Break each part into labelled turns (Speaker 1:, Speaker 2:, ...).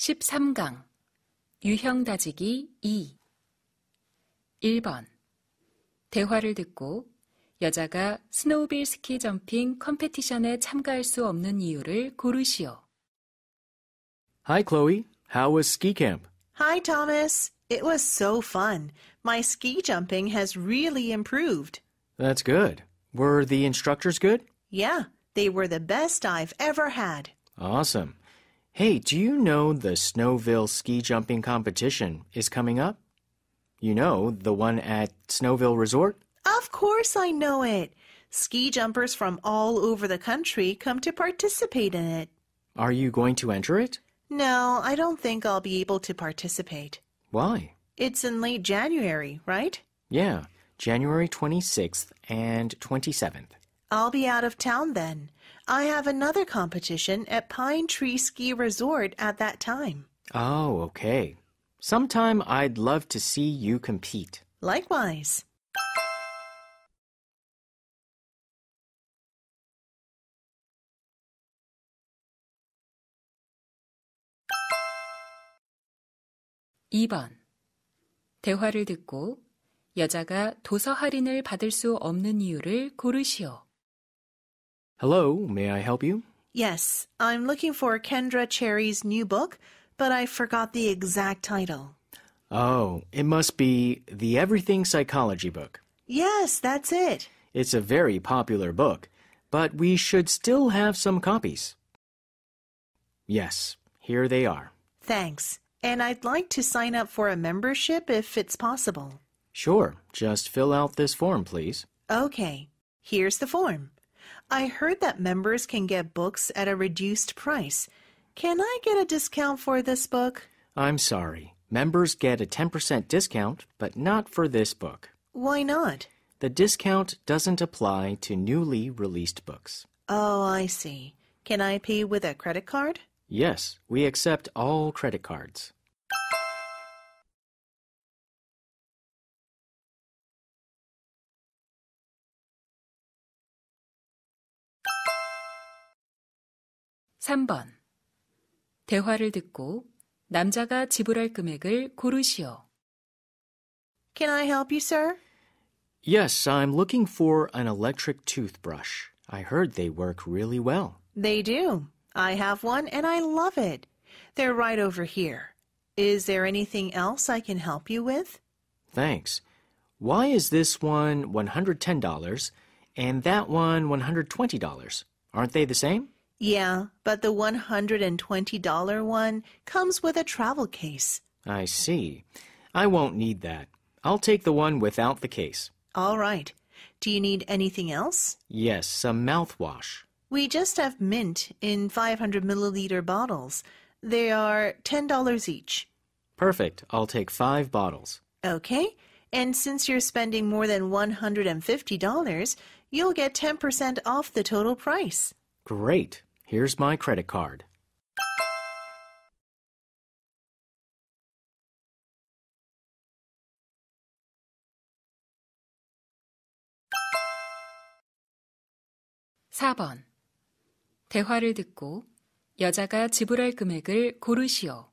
Speaker 1: 13강 유형 다지기 2 1번 대화를 듣고 여자가 스노우빌 스키 점핑 컴페티션에 참가할 수 없는 이유를 고르시오.
Speaker 2: Hi Chloe, how was ski camp?
Speaker 3: Hi Thomas, it was so fun. My ski jumping has really improved.
Speaker 2: That's good. Were the instructors good?
Speaker 3: Yeah, they were the best I've ever had.
Speaker 2: Awesome. Hey, do you know the Snowville ski jumping competition is coming up? You know, the one at Snowville Resort?
Speaker 3: Of course I know it. Ski jumpers from all over the country come to participate in it.
Speaker 2: Are you going to enter it?
Speaker 3: No, I don't think I'll be able to participate. Why? It's in late January, right?
Speaker 2: Yeah, January 26th and 27th.
Speaker 3: I'll be out of town then. I have another competition at Pine Tree Ski Resort at that time.
Speaker 2: Oh, okay. Sometime I'd love to see you compete.
Speaker 3: Likewise.
Speaker 1: (2번) 대화를 듣고 여자가 도서 할인을 받을 수 없는 이유를 고르시오.
Speaker 2: Hello, may I help you?
Speaker 3: Yes, I'm looking for Kendra Cherry's new book, but I forgot the exact title.
Speaker 2: Oh, it must be The Everything Psychology book.
Speaker 3: Yes, that's it.
Speaker 2: It's a very popular book, but we should still have some copies. Yes, here they are.
Speaker 3: Thanks. And I'd like to sign up for a membership if it's possible.
Speaker 2: Sure, just fill out this form, please.
Speaker 3: Okay, here's the form. I heard that members can get books at a reduced price. Can I get a discount for this book?
Speaker 2: I'm sorry. Members get a 10% discount, but not for this book.
Speaker 3: Why not?
Speaker 2: The discount doesn't apply to newly released books.
Speaker 3: Oh, I see. Can I pay with a credit card?
Speaker 2: Yes, we accept all credit cards.
Speaker 1: 3번. 대화를 듣고 남자가 지불할 금액을 고르시오.
Speaker 3: Can I help you, sir?
Speaker 2: Yes, I'm looking for an electric toothbrush. I heard they work really well.
Speaker 3: They do. I have one and I love it. They're right over here. Is there anything else I can help you with?
Speaker 2: Thanks. Why is this one $110 and that one $120? Aren't they the same?
Speaker 3: Yeah, but the $120 one comes with a travel case.
Speaker 2: I see. I won't need that. I'll take the one without the case.
Speaker 3: All right. Do you need anything else?
Speaker 2: Yes, some mouthwash.
Speaker 3: We just have mint in 500 milliliter bottles. They are $10 each.
Speaker 2: Perfect. I'll take five bottles.
Speaker 3: Okay. And since you're spending more than $150, you'll get 10% off the total price.
Speaker 2: Great. Here's my credit card.
Speaker 1: 대화를 듣고 여자가 지불할 금액을
Speaker 3: 고르시오.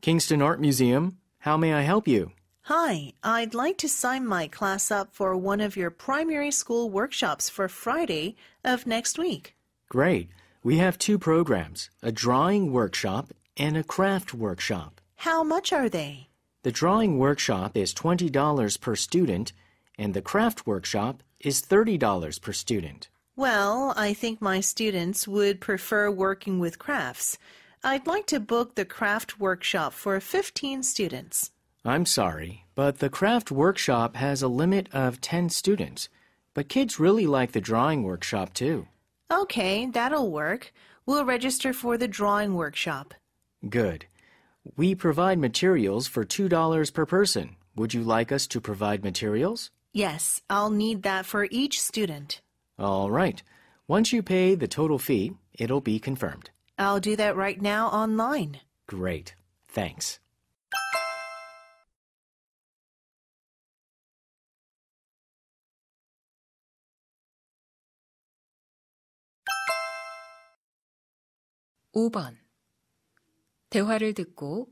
Speaker 2: Kingston Art Museum, how may I help you?
Speaker 3: Hi, I'd like to sign my class up for one of your primary school workshops for Friday of next week.
Speaker 2: Great. We have two programs a drawing workshop and a craft workshop.
Speaker 3: How much are they?
Speaker 2: The drawing workshop is $20 per student, and the craft workshop is $30 per student.
Speaker 3: Well, I think my students would prefer working with crafts. I'd like to book the craft workshop for 15 students.
Speaker 2: I'm sorry, but the craft workshop has a limit of 10 students. But kids really like the drawing workshop too.
Speaker 3: Okay, that'll work. We'll register for the drawing workshop.
Speaker 2: Good. We provide materials for $2 per person. Would you like us to provide materials?
Speaker 3: Yes, I'll need that for each student.
Speaker 2: All right. Once you pay the total fee, it'll be confirmed.
Speaker 3: I'll do that right now online.
Speaker 2: Great. Thanks.
Speaker 1: 5번 대화를 듣고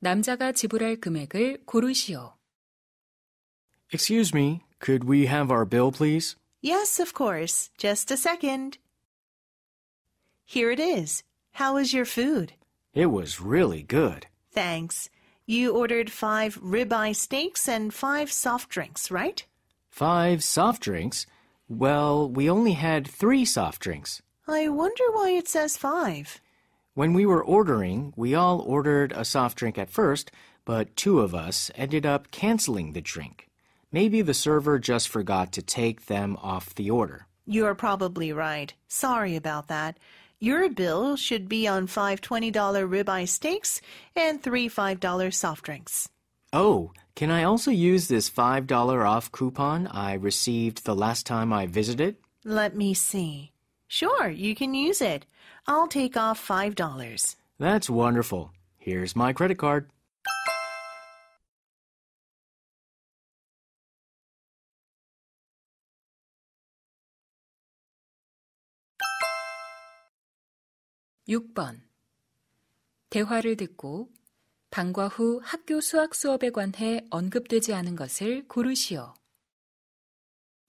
Speaker 1: 남자가 지불할 금액을 고르시오.
Speaker 2: Excuse me, could we have our bill, please?
Speaker 3: Yes, of course. Just a second. Here it is. How was your food?
Speaker 2: It was really good.
Speaker 3: Thanks. You ordered five ribeye steaks and five soft drinks, right?
Speaker 2: Five soft drinks? Well, we only had three soft drinks.
Speaker 3: I wonder why it says five.
Speaker 2: When we were ordering, we all ordered a soft drink at first, but two of us ended up canceling the drink. Maybe the server just forgot to take them off the order.
Speaker 3: You're probably right. Sorry about that. Your bill should be on five $20 ribeye steaks and three $5 soft drinks.
Speaker 2: Oh, can I also use this $5 off coupon I received the last time I visited?
Speaker 3: Let me see. Sure, you can use it. I'll take off $5.
Speaker 2: That's wonderful. Here's my credit card.
Speaker 1: (6번) 대화를 듣고 방과 후 학교 수학 수업에 관해 언급되지 않은 것을 고르시오.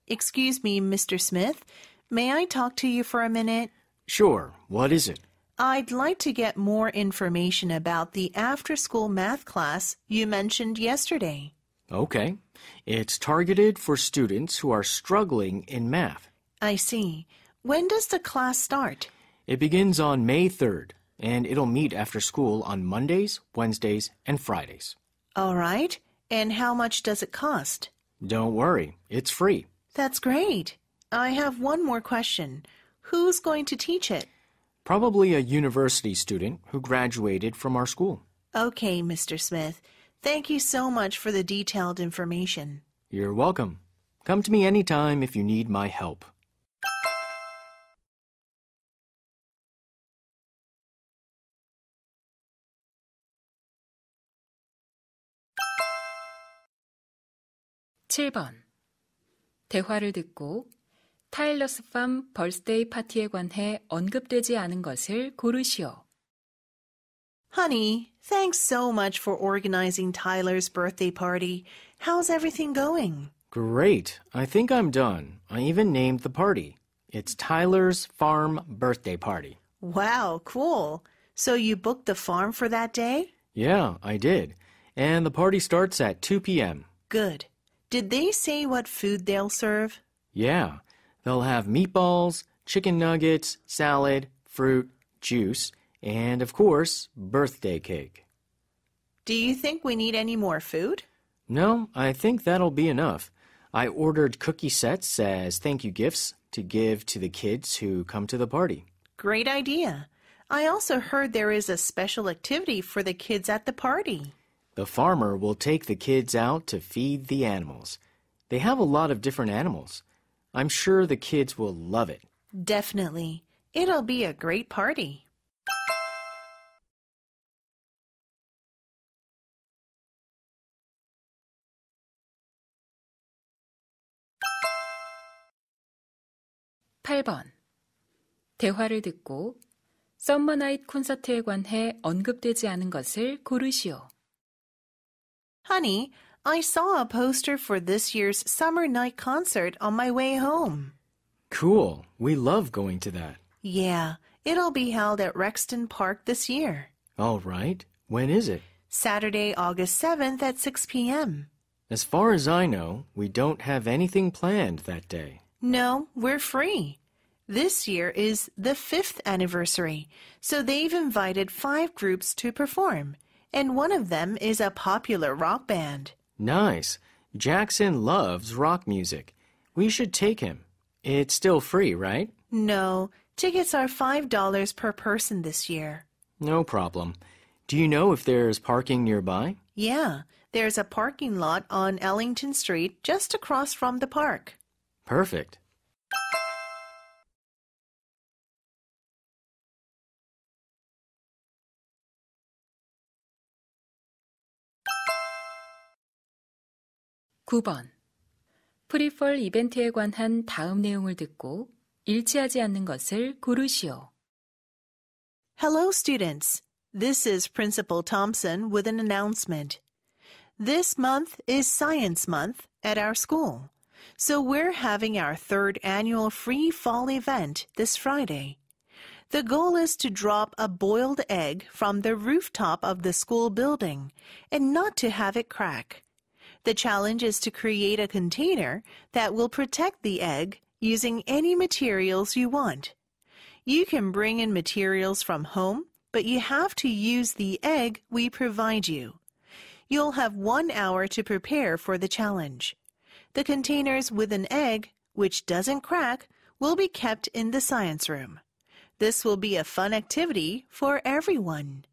Speaker 3: Excuse me, Mr. Smith. May I talk to you for a minute?
Speaker 2: Sure. What is it?
Speaker 3: I'd like to get more information about the after school math class you mentioned yesterday.
Speaker 2: Okay. It's targeted for students who are struggling in math.
Speaker 3: I see. When does the class start?
Speaker 2: It begins on May 3rd, and it'll meet after school on Mondays, Wednesdays, and Fridays.
Speaker 3: All right. And how much does it cost?
Speaker 2: Don't worry, it's free.
Speaker 3: That's great. I have one more question. Who's going to teach it?
Speaker 2: Probably a university student who graduated from our school.
Speaker 3: Okay, Mr. Smith. Thank you so much for the detailed information.
Speaker 2: You're welcome. Come to me anytime if you need my help.
Speaker 1: (7번) 대화를 듣고 타일러스 팜 벌스데이 파티에 관해
Speaker 3: 언급되지 않은 것을 고르시오. Honey, thanks so much for organizing Tyler's birthday party. How's everything going?
Speaker 2: Great. I think I'm done. I even named the party. It's Tyler's farm birthday party.
Speaker 3: Wow, cool. So you booked the farm for that day?
Speaker 2: Yeah, I did. And the party starts at 2 p.m.
Speaker 3: Good. Did they say what food they'll serve?
Speaker 2: Yeah. They'll have meatballs, chicken nuggets, salad, fruit, juice, and of course, birthday cake.
Speaker 3: Do you think we need any more food?
Speaker 2: No, I think that'll be enough. I ordered cookie sets as thank you gifts to give to the kids who come to the party.
Speaker 3: Great idea. I also heard there is a special activity for the kids at the party.
Speaker 2: The farmer will take the kids out to feed the animals. They have a lot of different animals. I'm sure the kids will love it.
Speaker 3: Definitely. It'll be a great party.
Speaker 1: (8번) 대화를 듣고 썸머나잇 콘서트에 관해 언급되지 않은 것을 고르시오.
Speaker 3: Honey, I saw a poster for this year's summer night concert on my way home.
Speaker 2: Cool. We love going to that.
Speaker 3: Yeah. It'll be held at Rexton Park this year.
Speaker 2: All right. When is it?
Speaker 3: Saturday, August 7th at 6 p.m.
Speaker 2: As far as I know, we don't have anything planned that day.
Speaker 3: No, we're free. This year is the fifth anniversary, so they've invited five groups to perform, and one of them is a popular rock band.
Speaker 2: Nice. Jackson loves rock music. We should take him. It's still free, right?
Speaker 3: No. Tickets are $5 per person this year.
Speaker 2: No problem. Do you know if there's parking nearby?
Speaker 3: Yeah. There's a parking lot on Ellington Street just across from the park.
Speaker 2: Perfect.
Speaker 1: 9번. 프리펄 이벤트에 관한 다음 내용을 듣고 일치하지 않는 것을 고르시오.
Speaker 3: Hello, students. This is Principal Thompson with an announcement. This month is Science Month at our school, so we're having our third annual free fall event this Friday. The goal is to drop a boiled egg from the rooftop of the school building and not to have it crack. The challenge is to create a container that will protect the egg using any materials you want. You can bring in materials from home, but you have to use the egg we provide you. You'll have one hour to prepare for the challenge. The containers with an egg, which doesn't crack, will be kept in the science room. This will be a fun activity for everyone.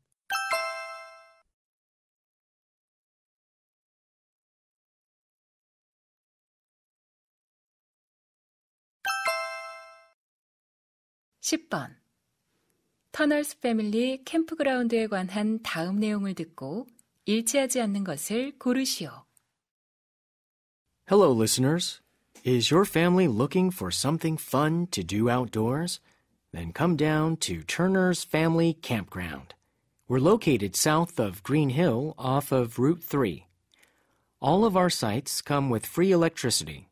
Speaker 1: 10번. 터널스 패밀리 캠프그라운드에 관한 다음 내용을 듣고 일치하지 않는 것을 고르시오.
Speaker 2: Hello, listeners. Is your family looking for something fun to do outdoors? Then come down to Turner's Family Campground. We're located south of Green Hill off of Route 3. All of our sites come with free electricity.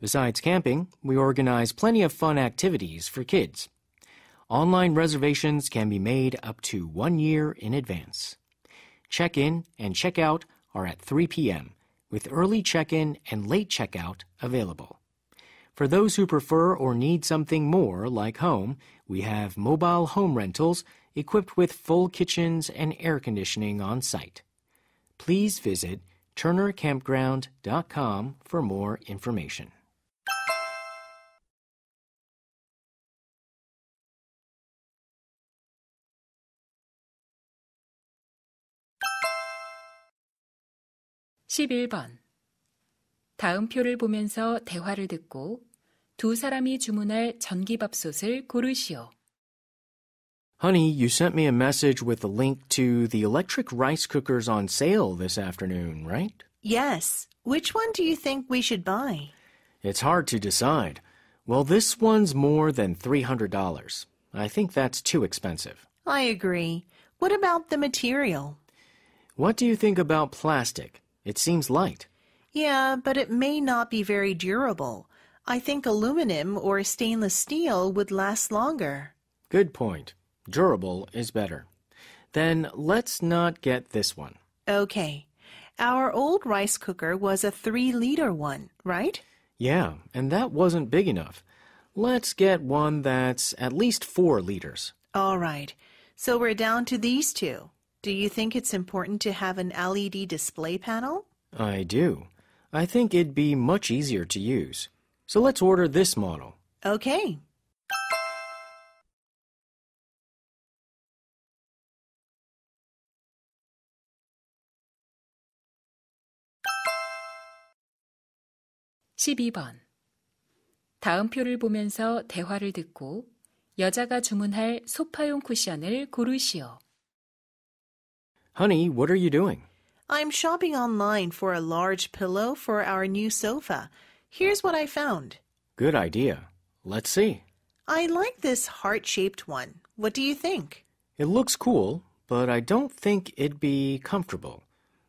Speaker 2: Besides camping, we organize plenty of fun activities for kids. Online reservations can be made up to one year in advance. Check in and check out are at 3 p.m., with early check in and late checkout available. For those who prefer or need something more, like home, we have mobile home rentals equipped with full kitchens and air conditioning on site. Please visit turnercampground.com for more information.
Speaker 1: 11번. 다음 표를 보면서 대화를 듣고 두 사람이 주문할 전기밥솥을 고르시오.
Speaker 2: Honey, you sent me a message with a link to the electric rice cookers on sale this afternoon, right?
Speaker 3: Yes. Which one do you think we should buy?
Speaker 2: It's hard to decide. Well, this one's more than $300. I think that's too expensive.
Speaker 3: I agree. What about the material?
Speaker 2: What do you think about plastic? It seems light.
Speaker 3: Yeah, but it may not be very durable. I think aluminum or stainless steel would last longer.
Speaker 2: Good point. Durable is better. Then let's not get this one.
Speaker 3: Okay. Our old rice cooker was a three liter one, right?
Speaker 2: Yeah, and that wasn't big enough. Let's get one that's at least four liters.
Speaker 3: All right. So we're down to these two. Do you think it's important to have an LED display panel?
Speaker 2: I do. I think it'd be much easier to use. So let's order this model.
Speaker 3: Okay.
Speaker 1: (12번) 다음 표를 보면서 대화를 듣고 여자가 주문할
Speaker 3: 소파용 쿠션을 고르시오.
Speaker 2: Honey, what are you doing?
Speaker 3: I'm shopping online for a large pillow for our new sofa. Here's what I found.
Speaker 2: Good idea. Let's see.
Speaker 3: I like this heart shaped one. What do you think?
Speaker 2: It looks cool, but I don't think it'd be comfortable.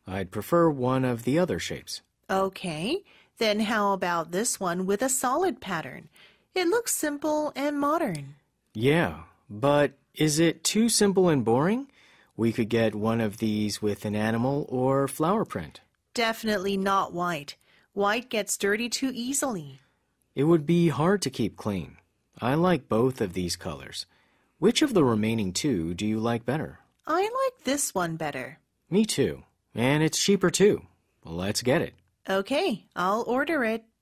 Speaker 2: I'd prefer one of the other shapes.
Speaker 3: Okay, then how about this one with a solid pattern? It looks simple and modern.
Speaker 2: Yeah, but is it too simple and boring? we could get one of these with an animal or flower print.
Speaker 3: Definitely not white. White gets dirty too easily.
Speaker 2: It would be hard to keep clean. I like both of these colors. Which of the remaining two do you like better?
Speaker 3: I like this one better.
Speaker 2: Me too. And it's cheaper too. Let's get it.
Speaker 3: Okay, I'll order it.